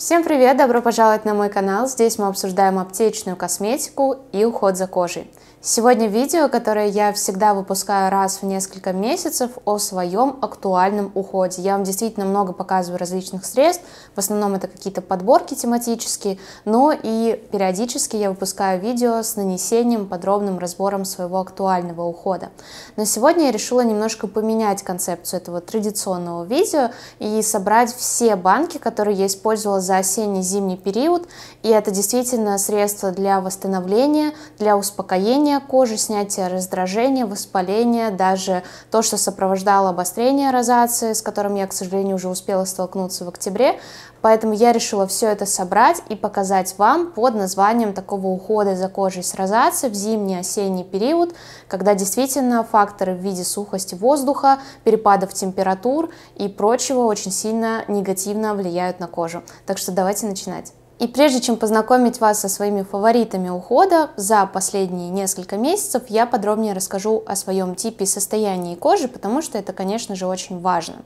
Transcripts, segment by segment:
Всем привет! Добро пожаловать на мой канал. Здесь мы обсуждаем аптечную косметику и уход за кожей. Сегодня видео, которое я всегда выпускаю раз в несколько месяцев о своем актуальном уходе. Я вам действительно много показываю различных средств, в основном это какие-то подборки тематические, но и периодически я выпускаю видео с нанесением, подробным разбором своего актуального ухода. Но сегодня я решила немножко поменять концепцию этого традиционного видео и собрать все банки, которые я использовала за осенний-зимний период, и это действительно средство для восстановления, для успокоения, обновление кожи, снятие раздражения, воспаления, даже то, что сопровождало обострение розации, с которым я, к сожалению, уже успела столкнуться в октябре. Поэтому я решила все это собрать и показать вам под названием такого ухода за кожей с розацией в зимний-осенний период, когда действительно факторы в виде сухости воздуха, перепадов температур и прочего очень сильно негативно влияют на кожу. Так что давайте начинать. И прежде чем познакомить вас со своими фаворитами ухода за последние несколько месяцев, я подробнее расскажу о своем типе состояния кожи, потому что это, конечно же, очень важно.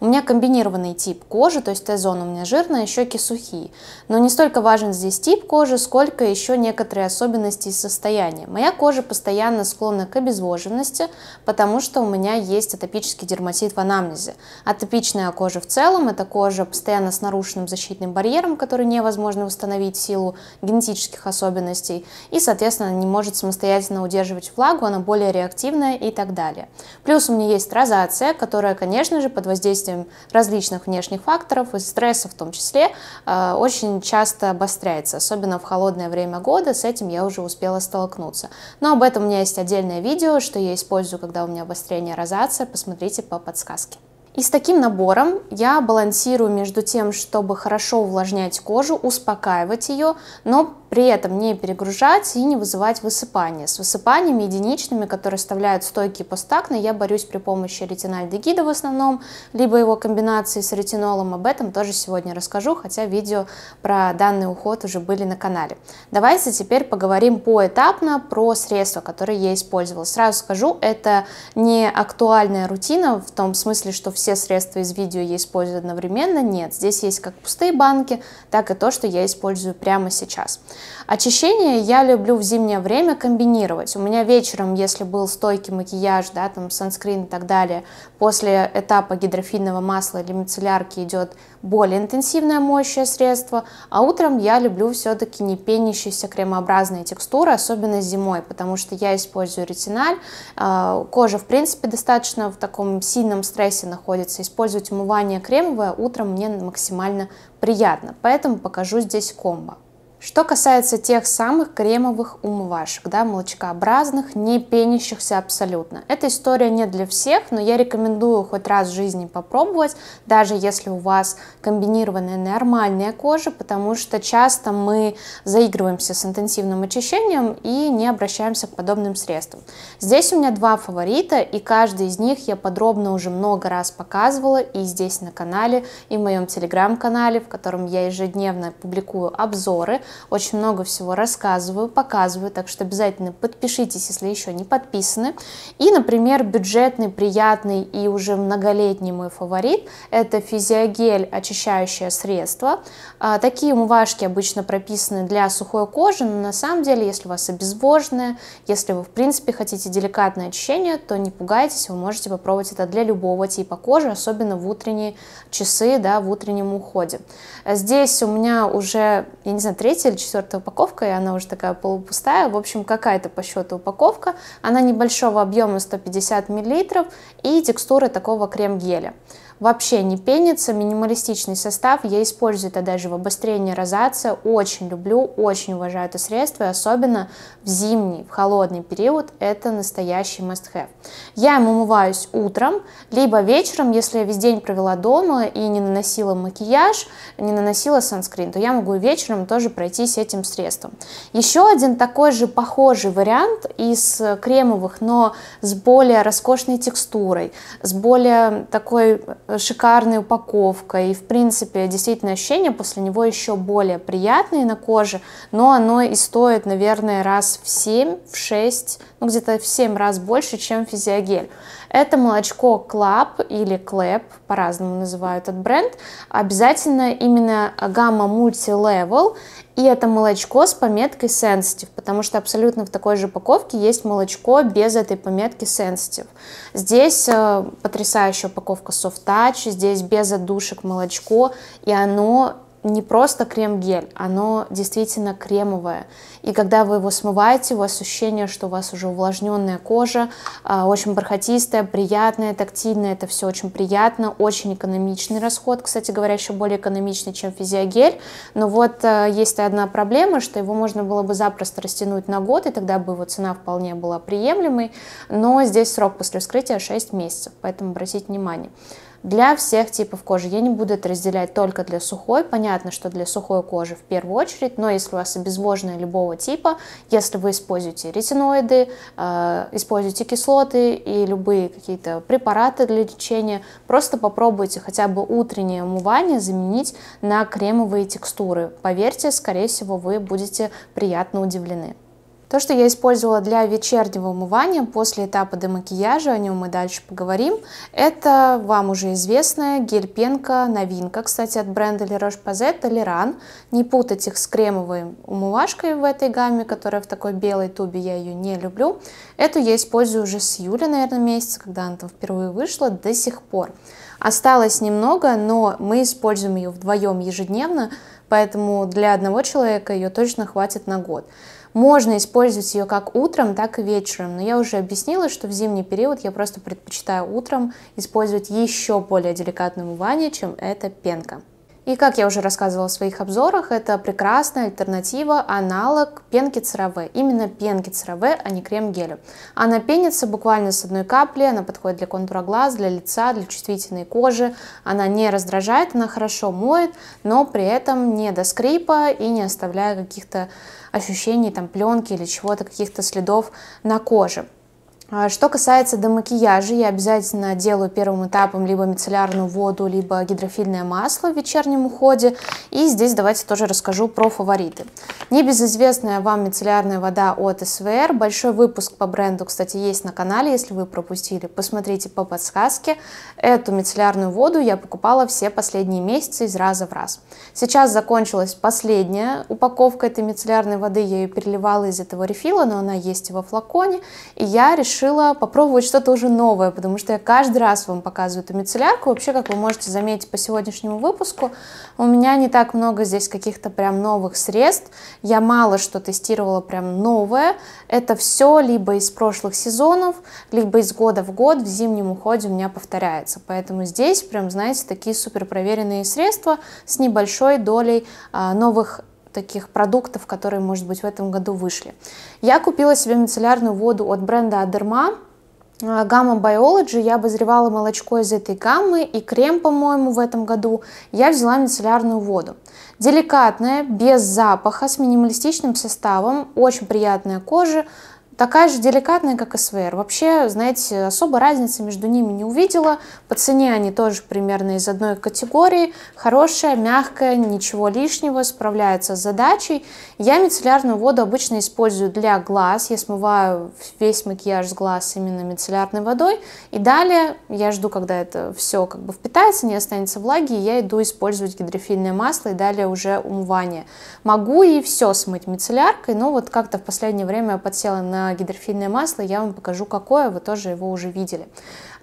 У меня комбинированный тип кожи, то есть Т-зона у меня жирная, щеки сухие. Но не столько важен здесь тип кожи, сколько еще некоторые особенности и состояния. Моя кожа постоянно склонна к обезвоженности, потому что у меня есть атопический дерматит в анамнезе. Атопичная кожа в целом – это кожа постоянно с нарушенным защитным барьером, который невозможно способна восстановить силу генетических особенностей и, соответственно, не может самостоятельно удерживать влагу, она более реактивная и так далее. Плюс у меня есть розация, которая, конечно же, под воздействием различных внешних факторов и стресса в том числе, э, очень часто обостряется, особенно в холодное время года, с этим я уже успела столкнуться. Но об этом у меня есть отдельное видео, что я использую, когда у меня обострение розация, посмотрите по подсказке. И с таким набором я балансирую между тем, чтобы хорошо увлажнять кожу, успокаивать ее, но при этом не перегружать и не вызывать высыпания. С высыпаниями единичными, которые оставляют стойкие постакны, я борюсь при помощи ретинальдегида в основном, либо его комбинации с ретинолом. Об этом тоже сегодня расскажу, хотя видео про данный уход уже были на канале. Давайте теперь поговорим поэтапно про средства, которые я использовала. Сразу скажу, это не актуальная рутина в том смысле, что все средства из видео я использую одновременно. Нет, здесь есть как пустые банки, так и то, что я использую прямо сейчас. Очищение я люблю в зимнее время комбинировать. У меня вечером, если был стойкий макияж, да, там санскрин и так далее, после этапа гидрофильного масла или мицеллярки идет более интенсивное моющее средство, а утром я люблю все-таки не пенящиеся кремообразные текстуры, особенно зимой, потому что я использую ретиналь, а, кожа, в принципе, достаточно в таком сильном стрессе находится, использовать умывание кремовое утром мне максимально приятно, поэтому покажу здесь комбо. Что касается тех самых кремовых умывашек, да, молочкообразных, не пенящихся абсолютно. Эта история не для всех, но я рекомендую хоть раз в жизни попробовать, даже если у вас комбинированная нормальная кожа, потому что часто мы заигрываемся с интенсивным очищением и не обращаемся к подобным средствам. Здесь у меня два фаворита, и каждый из них я подробно уже много раз показывала и здесь на канале, и в моем телеграм-канале, в котором я ежедневно публикую обзоры, очень много всего рассказываю, показываю, так что обязательно подпишитесь, если еще не подписаны. И, например, бюджетный, приятный и уже многолетний мой фаворит – это физиогель очищающее средство. А, такие мувашки обычно прописаны для сухой кожи, но на самом деле, если у вас обезвоженная, если вы, в принципе, хотите деликатное очищение, то не пугайтесь, вы можете попробовать это для любого типа кожи, особенно в утренние часы, да, в утреннем уходе. Здесь у меня уже, я не знаю, третий третья или четвертая упаковка, и она уже такая полупустая. В общем, какая-то по счету упаковка. Она небольшого объема 150 мл и текстуры такого крем-геля вообще не пенится, минималистичный состав, я использую это даже в обострении розации, очень люблю, очень уважаю это средство, и особенно в зимний, в холодный период, это настоящий must-have. Я им умываюсь утром, либо вечером, если я весь день провела дома и не наносила макияж, не наносила санскрин, то я могу вечером тоже пройтись этим средством. Еще один такой же похожий вариант из кремовых, но с более роскошной текстурой, с более такой Э, шикарной упаковкой. И, в принципе, действительно ощущения после него еще более приятные на коже, но оно и стоит, наверное, раз в 7, в 6, ну где-то в 7 раз больше, чем физиогель. Это молочко Клаб или Клэп, по-разному называют этот бренд. Обязательно именно гамма мультилевел. И это молочко с пометкой Sensitive, потому что абсолютно в такой же упаковке есть молочко без этой пометки Sensitive. Здесь э, потрясающая упаковка Soft Touch, здесь без отдушек молочко, и оно не просто крем-гель, оно действительно кремовое. И когда вы его смываете, у вас ощущение, что у вас уже увлажненная кожа, а, очень бархатистая, приятная, тактильная, это все очень приятно, очень экономичный расход, кстати говоря, еще более экономичный, чем физиогель. Но вот а, есть одна проблема, что его можно было бы запросто растянуть на год, и тогда бы его цена вполне была приемлемой, но здесь срок после вскрытия 6 месяцев, поэтому обратите внимание для всех типов кожи. Я не буду это разделять только для сухой. Понятно, что для сухой кожи в первую очередь, но если у вас обезвоженная любого типа, если вы используете ретиноиды, э, используете кислоты и любые какие-то препараты для лечения, просто попробуйте хотя бы утреннее умывание заменить на кремовые текстуры. Поверьте, скорее всего, вы будете приятно удивлены. То, что я использовала для вечернего умывания после этапа демакияжа, о нем мы дальше поговорим, это вам уже известная гель-пенка, новинка, кстати, от бренда La Roche-Posay Толеран. Не путать их с кремовой умывашкой в этой гамме, которая в такой белой тубе, я ее не люблю. Эту я использую уже с июля, наверное, месяца, когда она там впервые вышла, до сих пор. Осталось немного, но мы используем ее вдвоем ежедневно, поэтому для одного человека ее точно хватит на год. Можно использовать ее как утром, так и вечером, но я уже объяснила, что в зимний период я просто предпочитаю утром использовать еще более деликатное умывание, чем эта пенка. И, как я уже рассказывала в своих обзорах, это прекрасная альтернатива, аналог пенки ЦРВ. Именно пенки ЦРВ, а не крем гелю Она пенится буквально с одной капли, она подходит для контура глаз, для лица, для чувствительной кожи. Она не раздражает, она хорошо моет, но при этом не до скрипа и не оставляя каких-то ощущений, там, пленки или чего-то, каких-то следов на коже. А, что касается домакияжа, я обязательно делаю первым этапом либо мицеллярную воду, либо гидрофильное масло в вечернем уходе. И здесь давайте тоже расскажу про фавориты. Небезызвестная вам мицеллярная вода от СВР. Большой выпуск по бренду, кстати, есть на канале. Если вы пропустили, посмотрите по подсказке. Эту мицеллярную воду я покупала все последние месяцы из раза в раз. Сейчас закончилась последняя упаковка этой мицеллярной воды. Я ее переливала из этого рефила, но она есть во флаконе. И я решила решила попробовать что-то уже новое, потому что я каждый раз вам показываю эту мицеллярку. Вообще, как вы можете заметить по сегодняшнему выпуску, у меня не так много здесь каких-то прям новых средств. Я мало что тестировала прям новое. Это все либо из прошлых сезонов, либо из года в год в зимнем уходе у меня повторяется. Поэтому здесь прям, знаете, такие супер проверенные средства с небольшой долей а, новых таких продуктов, которые, может быть, в этом году вышли. Я купила себе мицеллярную воду от бренда Адерма. Гамма Biology, я обозревала молочко из этой гаммы и крем, по-моему, в этом году, я взяла мицеллярную воду. Деликатная, без запаха, с минималистичным составом, очень приятная кожа, такая же деликатная, как СВР. Вообще, знаете, особо разницы между ними не увидела. По цене они тоже примерно из одной категории. Хорошая, мягкая, ничего лишнего, справляется с задачей. Я мицеллярную воду обычно использую для глаз. Я смываю весь макияж с глаз именно мицеллярной водой. И далее я жду, когда это все как бы впитается, не останется влаги, и я иду использовать гидрофильное масло и далее уже умывание. Могу и все смыть мицелляркой, но вот как-то в последнее время я подсела на на гидрофильное масло, я вам покажу какое, вы тоже его уже видели.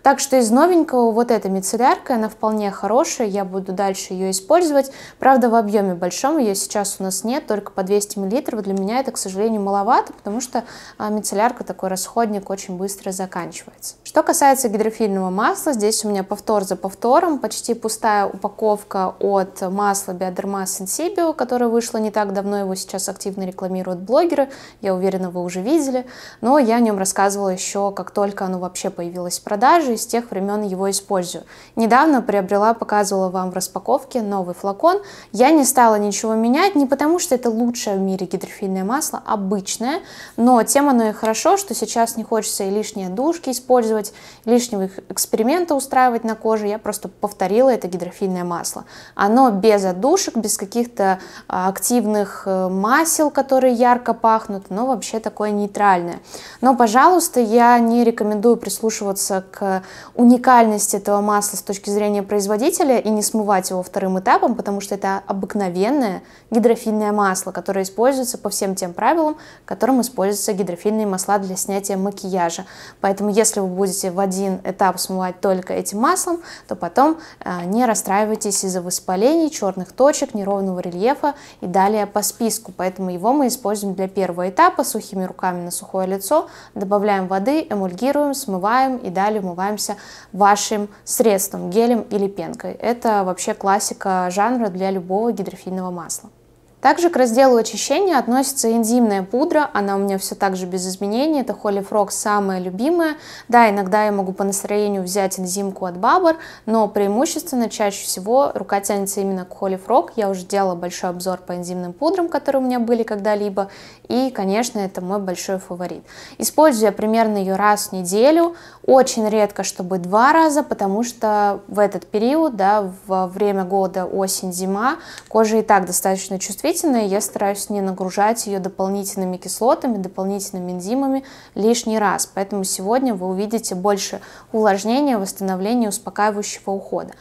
Так что из новенького вот эта мицеллярка, она вполне хорошая, я буду дальше ее использовать. Правда, в объеме большом ее сейчас у нас нет, только по 200 мл. Для меня это, к сожалению, маловато, потому что а, мицеллярка, такой расходник, очень быстро заканчивается. Что касается гидрофильного масла, здесь у меня повтор за повтором, почти пустая упаковка от масла Биодерма Sensibio, которое вышло не так давно, его сейчас активно рекламируют блогеры, я уверена, вы уже видели, но я о нем рассказывала еще, как только оно вообще появилось в продаже, даже из тех времен его использую. Недавно приобрела, показывала вам в распаковке новый флакон. Я не стала ничего менять, не потому что это лучшее в мире гидрофильное масло, обычное, но тем оно и хорошо, что сейчас не хочется и лишние душки использовать, лишнего эксперимента устраивать на коже, я просто повторила это гидрофильное масло. Оно без отдушек, без каких-то а, активных э, масел, которые ярко пахнут, но вообще такое нейтральное. Но, пожалуйста, я не рекомендую прислушиваться к уникальность этого масла с точки зрения производителя и не смывать его вторым этапом, потому что это обыкновенное гидрофильное масло, которое используется по всем тем правилам, которым используются гидрофильные масла для снятия макияжа. Поэтому если вы будете в один этап смывать только этим маслом, то потом э, не расстраивайтесь из-за воспалений, черных точек, неровного рельефа и далее по списку. Поэтому его мы используем для первого этапа сухими руками на сухое лицо, добавляем воды, эмульгируем, смываем и далее умываем занимаемся вашим средством, гелем или пенкой. Это вообще классика жанра для любого гидрофильного масла. Также к разделу очищения относится энзимная пудра, она у меня все так же без изменений, это Holy Frog самая любимая. Да, иногда я могу по настроению взять энзимку от Бабар, но преимущественно чаще всего рука тянется именно к Holy Frog. Я уже делала большой обзор по энзимным пудрам, которые у меня были когда-либо, и, конечно, это мой большой фаворит. Использую примерно ее раз в неделю, очень редко, чтобы два раза, потому что в этот период, да, во время года осень-зима, кожа и так достаточно чувствительна, чувствительная, я стараюсь не нагружать ее дополнительными кислотами, дополнительными энзимами лишний раз. Поэтому сегодня вы увидите больше увлажнения, восстановления, успокаивающего ухода.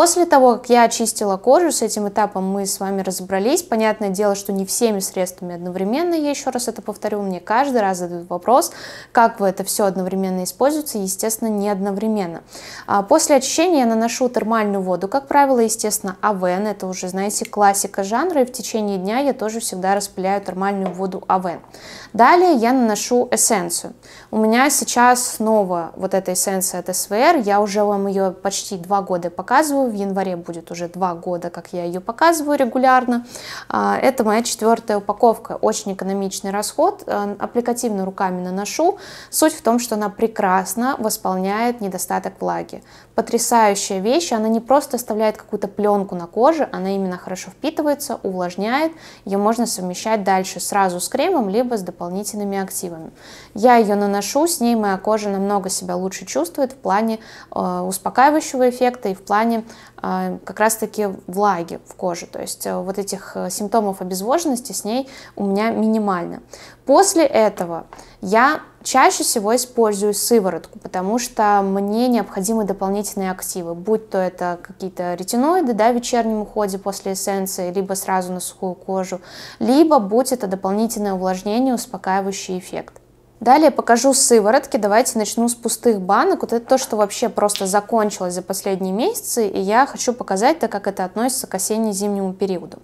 После того, как я очистила кожу, с этим этапом мы с вами разобрались. Понятное дело, что не всеми средствами одновременно, я еще раз это повторю, мне каждый раз задают вопрос, как вы это все одновременно используете, естественно, не одновременно. А после очищения я наношу термальную воду, как правило, естественно, Авен, это уже, знаете, классика жанра, и в течение дня я тоже всегда распыляю термальную воду Авен. Далее я наношу эссенцию. У меня сейчас снова вот эта эссенция от СВР, я уже вам ее почти два года показываю, в январе будет уже два года, как я ее показываю регулярно. А, это моя четвертая упаковка, очень экономичный расход, а, аппликативно руками наношу. Суть в том, что она прекрасно восполняет недостаток влаги. Потрясающая вещь, она не просто оставляет какую-то пленку на коже, она именно хорошо впитывается, увлажняет, ее можно совмещать дальше сразу с кремом, либо с дополнительными активами. Я ее наношу, с ней моя кожа намного себя лучше чувствует в плане э, успокаивающего эффекта и в плане а, как раз-таки влаги в коже. То есть э, вот этих э, симптомов обезвоженности с ней у меня минимально. После этого я чаще всего использую сыворотку, потому что мне необходимы дополнительные активы, будь то это какие-то ретиноиды да, в вечернем уходе после эссенции, либо сразу на сухую кожу, либо будь это дополнительное увлажнение, успокаивающий эффект. Далее покажу сыворотки. Давайте начну с пустых банок. Вот это то, что вообще просто закончилось за последние месяцы, и я хочу показать, так как это относится к осенне-зимнему периоду.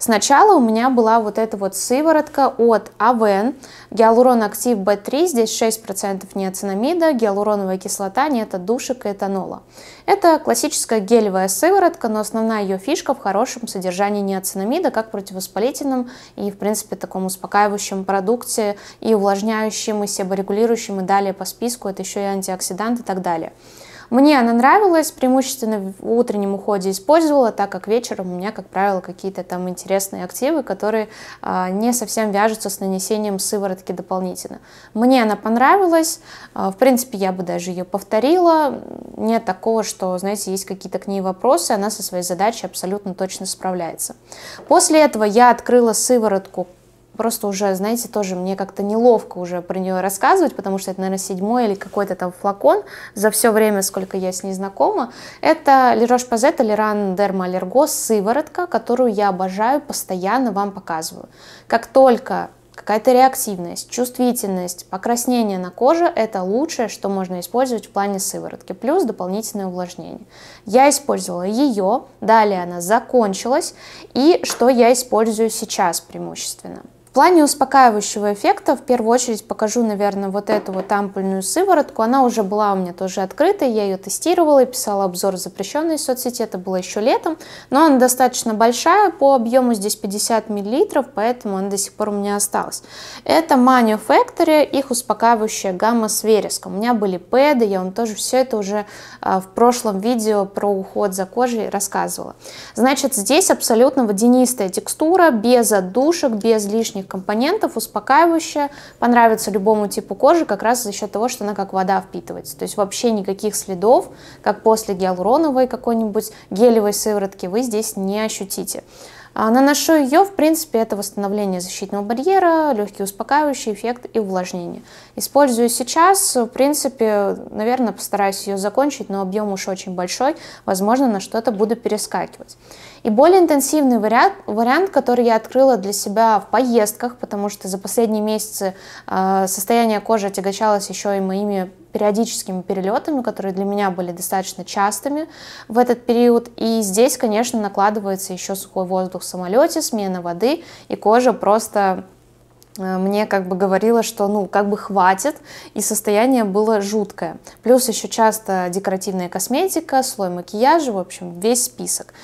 Сначала у меня была вот эта вот сыворотка от Авен. Гиалурон актив B3, здесь 6% неоцинамида, гиалуроновая кислота, нет отдушек и этанола. Это классическая гелевая сыворотка, но основная ее фишка в хорошем содержании неоцинамида, как противовоспалительном и, в принципе, таком успокаивающем продукте и увлажняющем, и себорегулирующем, и далее по списку, это еще и антиоксидант и так далее. Мне она нравилась, преимущественно в утреннем уходе использовала, так как вечером у меня, как правило, какие-то там интересные активы, которые э, не совсем вяжутся с нанесением сыворотки дополнительно. Мне она понравилась, э, в принципе, я бы даже ее повторила. Нет такого, что, знаете, есть какие-то к ней вопросы, она со своей задачей абсолютно точно справляется. После этого я открыла сыворотку просто уже, знаете, тоже мне как-то неловко уже про нее рассказывать, потому что это, наверное, седьмой или какой-то там флакон за все время, сколько я с ней знакома. Это Лерош Пазе Толеран Дерма Аллергос сыворотка, которую я обожаю, постоянно вам показываю. Как только какая-то реактивность, чувствительность, покраснение на коже – это лучшее, что можно использовать в плане сыворотки, плюс дополнительное увлажнение. Я использовала ее, далее она закончилась, и что я использую сейчас преимущественно – в плане успокаивающего эффекта в первую очередь покажу, наверное, вот эту вот ампульную сыворотку. Она уже была у меня тоже открыта, я ее тестировала и писала обзор запрещенной соцсети, это было еще летом. Но она достаточно большая, по объему здесь 50 мл, поэтому она до сих пор у меня осталась. Это Manufactory, их успокаивающая гамма с вереском. У меня были пэды, я вам тоже все это уже а, в прошлом видео про уход за кожей рассказывала. Значит, здесь абсолютно водянистая текстура, без отдушек, без лишних лишних компонентов, успокаивающая, понравится любому типу кожи как раз за счет того, что она как вода впитывается. То есть вообще никаких следов, как после гиалуроновой какой-нибудь гелевой сыворотки, вы здесь не ощутите. А, наношу ее, в принципе, это восстановление защитного барьера, легкий успокаивающий эффект и увлажнение. Использую сейчас, в принципе, наверное, постараюсь ее закончить, но объем уж очень большой, возможно, на что-то буду перескакивать. И более интенсивный вариант, вариант, который я открыла для себя в поездках, потому что за последние месяцы а, состояние кожи отягощалось еще и моими периодическими перелетами, которые для меня были достаточно частыми в этот период. И здесь, конечно, накладывается еще сухой воздух в самолете, смена воды, и кожа просто э, мне как бы говорила, что ну как бы хватит, и состояние было жуткое. Плюс еще часто декоративная косметика, слой макияжа, в общем, весь список.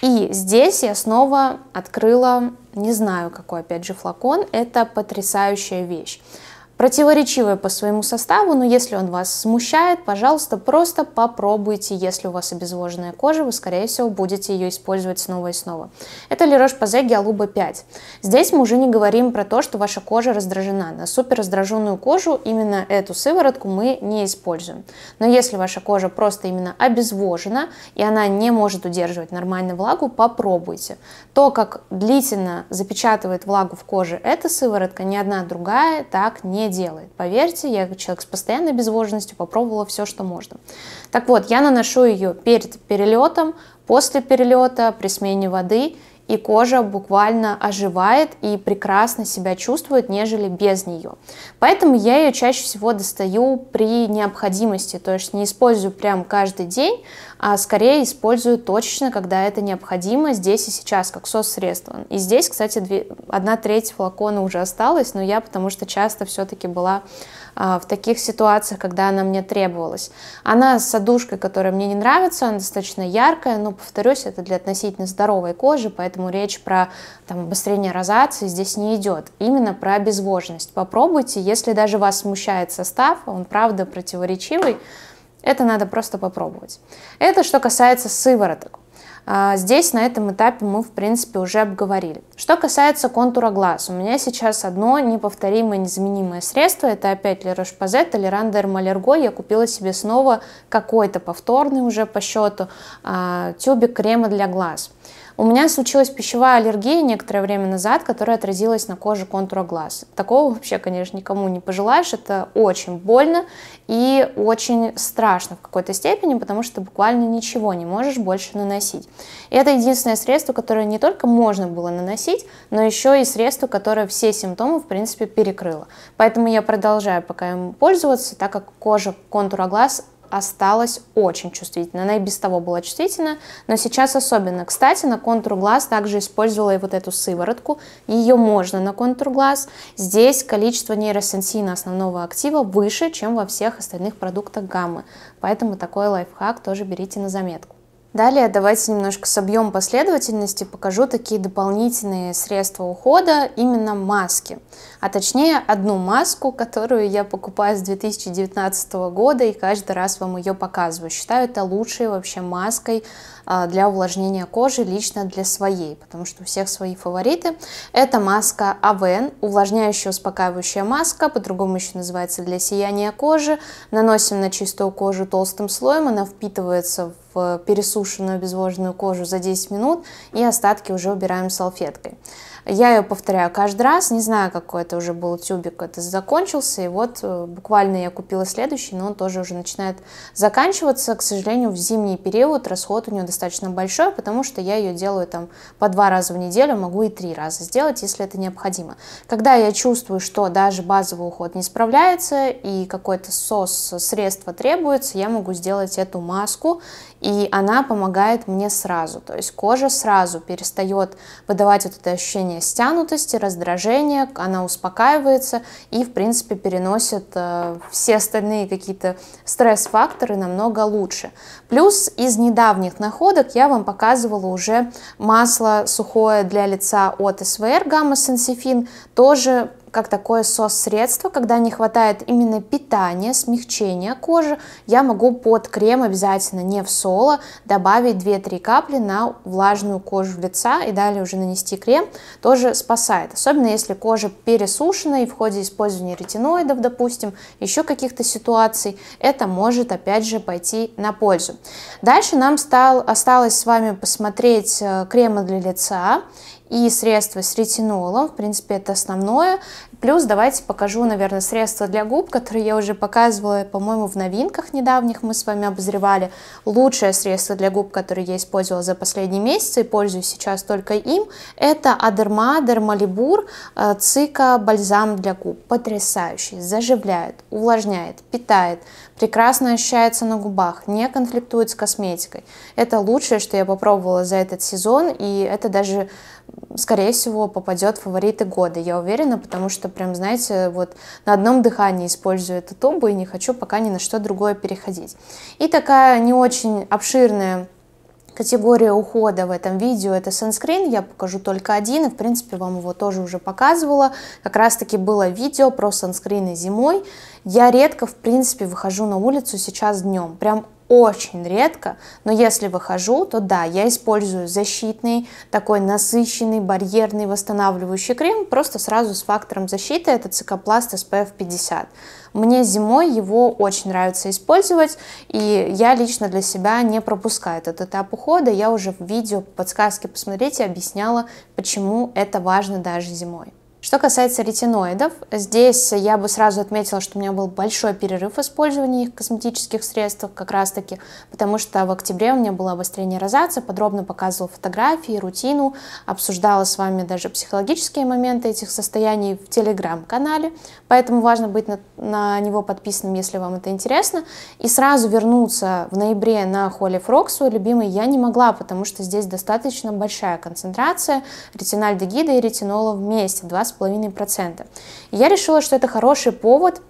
И здесь я снова открыла, не знаю какой опять же флакон, это потрясающая вещь противоречивое по своему составу, но если он вас смущает, пожалуйста, просто попробуйте. Если у вас обезвоженная кожа, вы, скорее всего, будете ее использовать снова и снова. Это Лерош Пазе Гиалуба 5. Здесь мы уже не говорим про то, что ваша кожа раздражена. На супер раздраженную кожу именно эту сыворотку мы не используем. Но если ваша кожа просто именно обезвожена, и она не может удерживать нормальную влагу, попробуйте. То, как длительно запечатывает влагу в коже эта сыворотка, ни одна другая так не делает. Поверьте, я человек с постоянной безвоженностью попробовала все, что можно. Так вот, я наношу ее перед перелетом, после перелета, при смене воды и кожа буквально оживает и прекрасно себя чувствует, нежели без нее. Поэтому я ее чаще всего достаю при необходимости, то есть не использую прям каждый день, а скорее использую точечно, когда это необходимо, здесь и сейчас, как соцсредство. И здесь, кстати, одна треть флакона уже осталась, но я потому что часто все-таки была а, в таких ситуациях, когда она мне требовалась. Она с одушкой, которая мне не нравится, она достаточно яркая, но, повторюсь, это для относительно здоровой кожи, поэтому поэтому речь про там, обострение розации здесь не идет. Именно про обезвоженность. Попробуйте, если даже вас смущает состав, он правда противоречивый, это надо просто попробовать. Это что касается сывороток. А, здесь на этом этапе мы, в принципе, уже обговорили. Что касается контура глаз, у меня сейчас одно неповторимое, незаменимое средство. Это опять Le Roche-Posay Толеран Дермалерго. Я купила себе снова какой-то повторный уже по счету а, тюбик крема для глаз. У меня случилась пищевая аллергия некоторое время назад, которая отразилась на коже контура глаз. Такого вообще, конечно, никому не пожелаешь. Это очень больно и очень страшно в какой-то степени, потому что буквально ничего не можешь больше наносить. И это единственное средство, которое не только можно было наносить, но еще и средство, которое все симптомы, в принципе, перекрыло. Поэтому я продолжаю пока им пользоваться, так как кожа контура глаз осталась очень чувствительна. Она и без того была чувствительна, но сейчас особенно. Кстати, на контур глаз также использовала и вот эту сыворотку. Ее можно на контур глаз. Здесь количество нейросенсина основного актива выше, чем во всех остальных продуктах гаммы. Поэтому такой лайфхак тоже берите на заметку. Далее давайте немножко собьем последовательности, покажу такие дополнительные средства ухода, именно маски. А точнее одну маску, которую я покупаю с 2019 года и каждый раз вам ее показываю. Считаю это лучшей вообще маской а, для увлажнения кожи, лично для своей, потому что у всех свои фавориты. Это маска Avène, а увлажняющая успокаивающая маска, по-другому еще называется для сияния кожи. Наносим на чистую кожу толстым слоем, она впитывается в в пересушенную обезвоженную кожу за 10 минут и остатки уже убираем салфеткой. Я ее повторяю каждый раз, не знаю, какой это уже был тюбик, это закончился, и вот э, буквально я купила следующий, но он тоже уже начинает заканчиваться. К сожалению, в зимний период расход у нее достаточно большой, потому что я ее делаю там по два раза в неделю, могу и три раза сделать, если это необходимо. Когда я чувствую, что даже базовый уход не справляется и какой-то сос средство требуется, я могу сделать эту маску и она помогает мне сразу. То есть кожа сразу перестает выдавать вот это ощущение стянутости, раздражения, она успокаивается и, в принципе, переносит э, все остальные какие-то стресс-факторы намного лучше. Плюс из недавних находок я вам показывала уже масло сухое для лица от СВР гамма-сенсифин, тоже как такое сос-средство, когда не хватает именно питания, смягчения кожи, я могу под крем обязательно не в соло добавить 2-3 капли на влажную кожу лица и далее уже нанести крем, тоже спасает. Особенно если кожа пересушена и в ходе использования ретиноидов, допустим, еще каких-то ситуаций, это может опять же пойти на пользу. Дальше нам стал, осталось с вами посмотреть э, кремы для лица и средства с ретинолом, в принципе, это основное. Плюс давайте покажу, наверное, средства для губ, которые я уже показывала, по-моему, в новинках недавних мы с вами обозревали. Лучшее средство для губ, которое я использовала за последние месяцы и пользуюсь сейчас только им, это Адерма Дермалибур э, Цика Бальзам для губ. Потрясающий, заживляет, увлажняет, питает, прекрасно ощущается на губах, не конфликтует с косметикой. Это лучшее, что я попробовала за этот сезон, и это даже скорее всего, попадет в фавориты года, я уверена, потому что, прям, знаете, вот на одном дыхании использую эту тубу и не хочу пока ни на что другое переходить. И такая не очень обширная категория ухода в этом видео это санскрин, я покажу только один, и в принципе вам его тоже уже показывала, как раз таки было видео про санскрины зимой, я редко в принципе выхожу на улицу сейчас днем, прям очень редко, но если выхожу, то да, я использую защитный, такой насыщенный, барьерный, восстанавливающий крем, просто сразу с фактором защиты, это цикопласт SPF 50. Мне зимой его очень нравится использовать, и я лично для себя не пропускаю этот этап ухода, я уже в видео подсказки посмотрите, объясняла, почему это важно даже зимой. Что касается ретиноидов, здесь я бы сразу отметила, что у меня был большой перерыв в использовании их косметических средств как раз таки, потому что в октябре у меня было обострение розации, подробно показывала фотографии, рутину, обсуждала с вами даже психологические моменты этих состояний в телеграм-канале, поэтому важно быть на, на него подписанным, если вам это интересно, и сразу вернуться в ноябре на Холли Фрог, свой любимый, я не могла, потому что здесь достаточно большая концентрация ретинальдегида и ретинола вместе, 20 2,5%. И я решила, что это хороший повод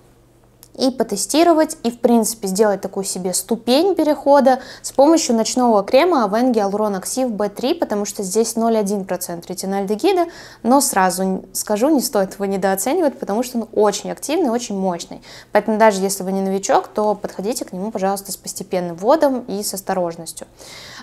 и потестировать, и в принципе сделать такую себе ступень перехода с помощью ночного крема Aven Gyaluron Active B3, потому что здесь 0,1% ретинальдегида, но сразу скажу, не стоит его недооценивать, потому что он очень активный, очень мощный. Поэтому даже если вы не новичок, то подходите к нему, пожалуйста, с постепенным вводом и с осторожностью.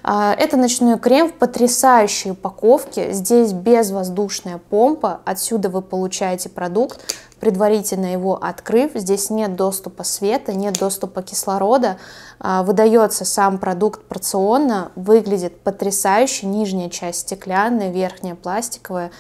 А, это ночной крем в потрясающей упаковке, здесь безвоздушная помпа, отсюда вы получаете продукт, предварительно его открыв. Здесь нет доступа света, нет доступа кислорода. А, выдается сам продукт порционно, выглядит потрясающе. Нижняя часть стеклянная, верхняя пластиковая.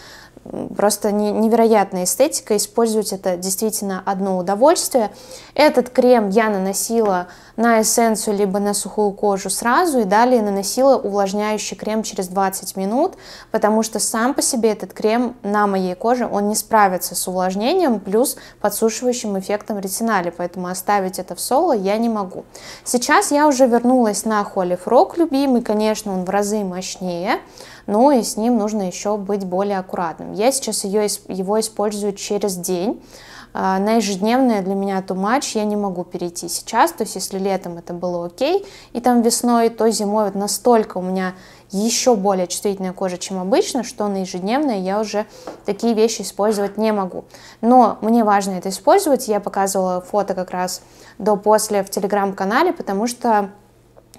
Просто невероятная эстетика, использовать это действительно одно удовольствие. Этот крем я наносила на эссенцию либо на сухую кожу сразу и далее наносила увлажняющий крем через 20 минут, потому что сам по себе этот крем на моей коже, он не справится с увлажнением плюс подсушивающим эффектом ретинали, поэтому оставить это в соло я не могу. Сейчас я уже вернулась на Holy Frog любимый, конечно он в разы мощнее, ну и с ним нужно еще быть более аккуратным. Я сейчас ее, его использую через день, а, на ежедневное для меня ту матч я не могу перейти сейчас, то есть если летом это было окей, и там весной, то зимой вот настолько у меня еще более чувствительная кожа, чем обычно, что на ежедневное я уже такие вещи использовать не могу. Но мне важно это использовать, я показывала фото как раз до-после в телеграм-канале, потому что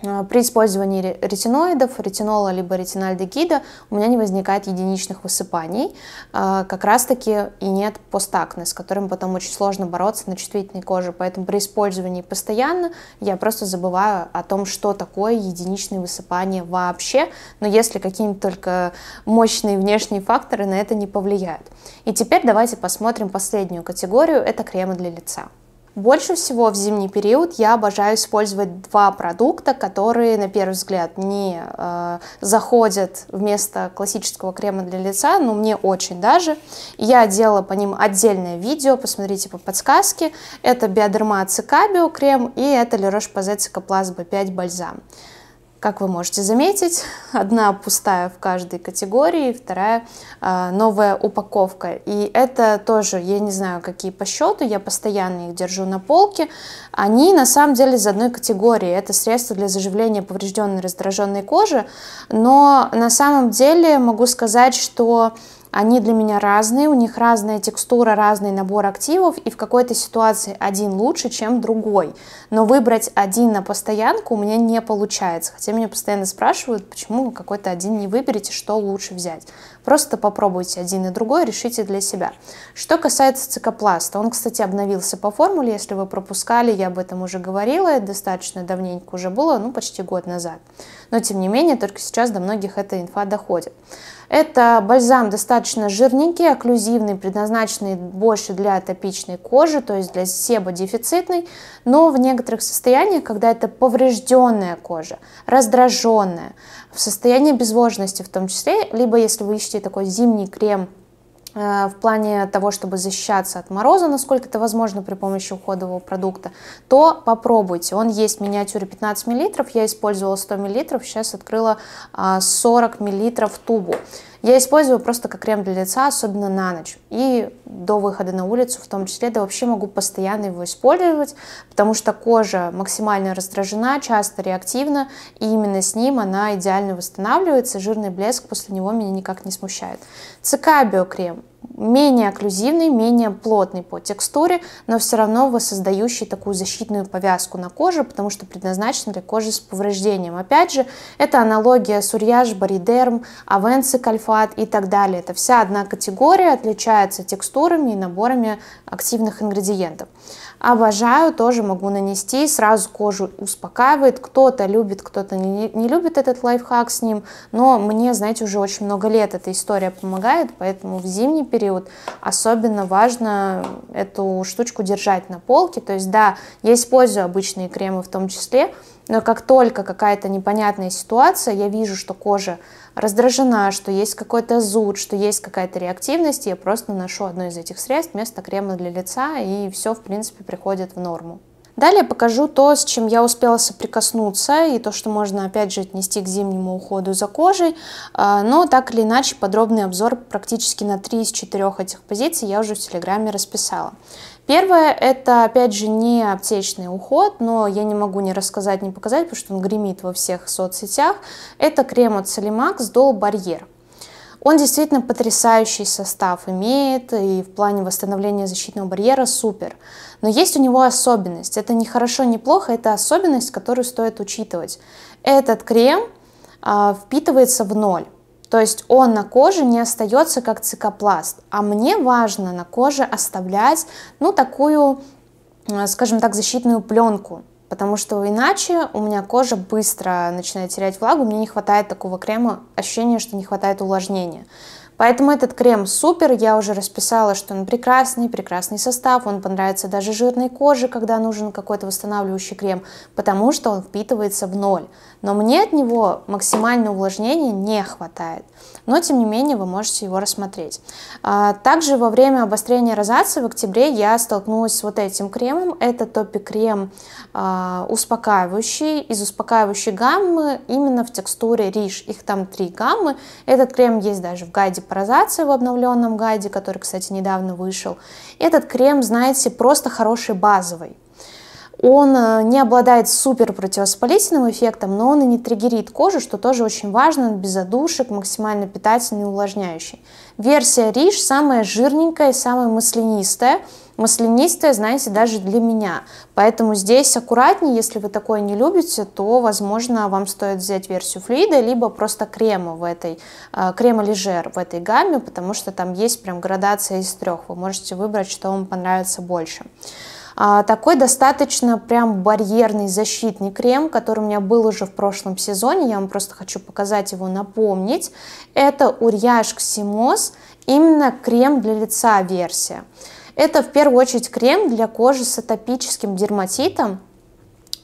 Э, при использовании ретиноидов, ретинола либо ретинальдегида у меня не возникает единичных высыпаний, э, как раз таки и нет постакне, с которым потом очень сложно бороться на чувствительной коже, поэтому при использовании постоянно я просто забываю о том, что такое единичные высыпания вообще, но если какие-нибудь только мощные внешние факторы на это не повлияют. И теперь давайте посмотрим последнюю категорию, это кремы для лица. Больше всего в зимний период я обожаю использовать два продукта, которые, на первый взгляд, не э, заходят вместо классического крема для лица, но мне очень даже. Я делала по ним отдельное видео, посмотрите по подсказке. Это Биодерма Цикабио крем и это Лерош Пазе Цикоплазм 5 бальзам. Как вы можете заметить, одна пустая в каждой категории, вторая а, новая упаковка. И это тоже, я не знаю, какие по счету, я постоянно их держу на полке. Они на самом деле из одной категории. Это средство для заживления поврежденной раздраженной кожи. Но на самом деле могу сказать, Что они для меня разные, у них разная текстура, разный набор активов, и в какой-то ситуации один лучше, чем другой. Но выбрать один на постоянку у меня не получается. Хотя меня постоянно спрашивают, почему вы какой-то один не выберете, что лучше взять. Просто попробуйте один и другой, решите для себя. Что касается цикопласта, он, кстати, обновился по формуле, если вы пропускали, я об этом уже говорила, это достаточно давненько уже было, ну, почти год назад. Но, тем не менее, только сейчас до многих эта инфа доходит. Это бальзам достаточно жирненький, окклюзивный, предназначенный больше для атопичной кожи, то есть для себодефицитной, но в некоторых состояниях, когда это поврежденная кожа, раздраженная, в состоянии безвожности в том числе, либо если вы ищете почти такой зимний крем э, в плане того, чтобы защищаться от мороза, насколько это возможно при помощи уходового продукта, то попробуйте. Он есть в миниатюре 15 мл, я использовала 100 мл, сейчас открыла 40 а, мл тубу. Я использую просто как крем для лица, особенно на ночь. И до выхода на улицу в том числе, да вообще могу постоянно его использовать, потому что кожа максимально раздражена, часто реактивна, и именно с ним она идеально восстанавливается, жирный блеск после него меня никак не смущает. Цикабио крем менее окклюзивный, менее плотный по текстуре, но все равно воссоздающий такую защитную повязку на коже, потому что предназначен для кожи с повреждением. Опять же, это аналогия сурьяж, боридерм, авенци, кальфат и так далее. Это вся одна категория, отличается текстурами и наборами активных ингредиентов. Обожаю, тоже могу нанести, сразу кожу успокаивает. Кто-то любит, кто-то не, не любит этот лайфхак с ним, но мне, знаете, уже очень много лет эта история помогает, поэтому в зимний период особенно важно эту штучку держать на полке. То есть, да, я использую обычные кремы в том числе, но как только какая-то непонятная ситуация, я вижу, что кожа раздражена, что есть какой-то зуд, что есть какая-то реактивность, я просто наношу одно из этих средств вместо крема для лица, и все, в принципе, приходит в норму. Далее покажу то, с чем я успела соприкоснуться, и то, что можно опять же отнести к зимнему уходу за кожей, а, но так или иначе подробный обзор практически на 3 из 4 этих позиций я уже в Телеграме расписала. Первое – это, опять же, не аптечный уход, но я не могу не рассказать, не показать, потому что он гремит во всех соцсетях. Это крем от Солимакс Dual Barrier. Он действительно потрясающий состав имеет, и в плане восстановления защитного барьера супер. Но есть у него особенность. Это не хорошо, не плохо, это особенность, которую стоит учитывать. Этот крем э, впитывается в ноль. То есть он на коже не остается как цикопласт, а мне важно на коже оставлять, ну, такую, э, скажем так, защитную пленку, потому что иначе у меня кожа быстро начинает терять влагу, мне не хватает такого крема, ощущение, что не хватает увлажнения. Поэтому этот крем супер, я уже расписала, что он прекрасный, прекрасный состав, он понравится даже жирной коже, когда нужен какой-то восстанавливающий крем, потому что он впитывается в ноль но мне от него максимальное увлажнение не хватает. Но, тем не менее, вы можете его рассмотреть. А, также во время обострения розации в октябре я столкнулась с вот этим кремом. Это топи крем а, успокаивающий, из успокаивающей гаммы, именно в текстуре Риш. Их там три гаммы. Этот крем есть даже в гайде по розации, в обновленном гайде, который, кстати, недавно вышел. Этот крем, знаете, просто хороший базовый. Он э, не обладает супер противовоспалительным эффектом, но он и не триггерит кожу, что тоже очень важно, без задушек, максимально питательный и увлажняющий. Версия Риш самая жирненькая и самая маслянистая, маслянистая, знаете, даже для меня. Поэтому здесь аккуратнее, если вы такое не любите, то, возможно, вам стоит взять версию флюида, либо просто крема в этой, э, крема лежер в этой гамме, потому что там есть прям градация из трех. Вы можете выбрать, что вам понравится больше. А, такой достаточно прям барьерный защитный крем, который у меня был уже в прошлом сезоне, я вам просто хочу показать его, напомнить. Это Uriage Ximos, именно крем для лица версия. Это в первую очередь крем для кожи с атопическим дерматитом,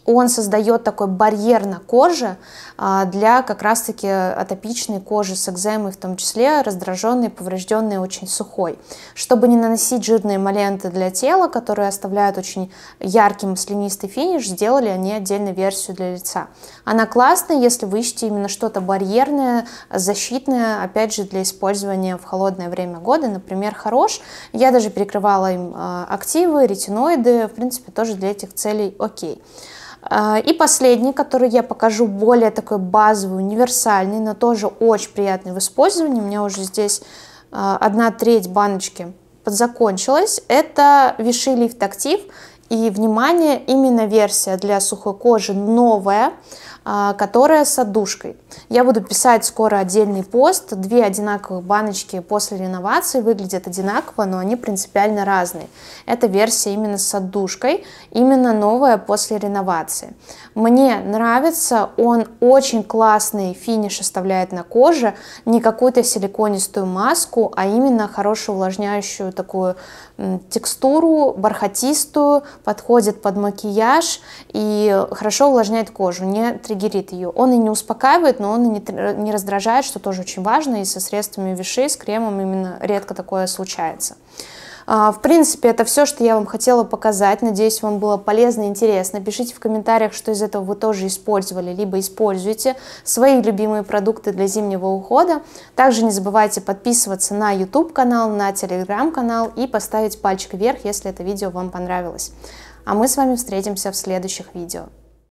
он создает такой барьер на коже а, для как раз-таки атопичной кожи с экземой в том числе, раздраженной, поврежденной, очень сухой. Чтобы не наносить жирные моленты для тела, которые оставляют очень яркий маслянистый финиш, сделали они отдельную версию для лица. Она классная, если вы ищете именно что-то барьерное, защитное, опять же, для использования в холодное время года, например, хорош. Я даже перекрывала им а, активы, ретиноиды, в принципе, тоже для этих целей окей. Okay. А, и последний, который я покажу, более такой базовый, универсальный, но тоже очень приятный в использовании. У меня уже здесь а, одна треть баночки подзакончилась. Это Виши Лифт Актив И, внимание, именно версия для сухой кожи новая, а, которая с одушкой. Я буду писать скоро отдельный пост. Две одинаковых баночки после реновации выглядят одинаково, но они принципиально разные. Это версия именно с отдушкой, именно новая после реновации. Мне нравится, он очень классный финиш оставляет на коже, не какую-то силиконистую маску, а именно хорошую увлажняющую такую текстуру, бархатистую, подходит под макияж и хорошо увлажняет кожу, не триггерит ее. Он и не успокаивает, но он не, не раздражает, что тоже очень важно, и со средствами вишей, с кремом именно редко такое случается. А, в принципе, это все, что я вам хотела показать. Надеюсь, вам было полезно и интересно. Пишите в комментариях, что из этого вы тоже использовали, либо используете свои любимые продукты для зимнего ухода. Также не забывайте подписываться на YouTube-канал, на Telegram-канал и поставить пальчик вверх, если это видео вам понравилось. А мы с вами встретимся в следующих видео.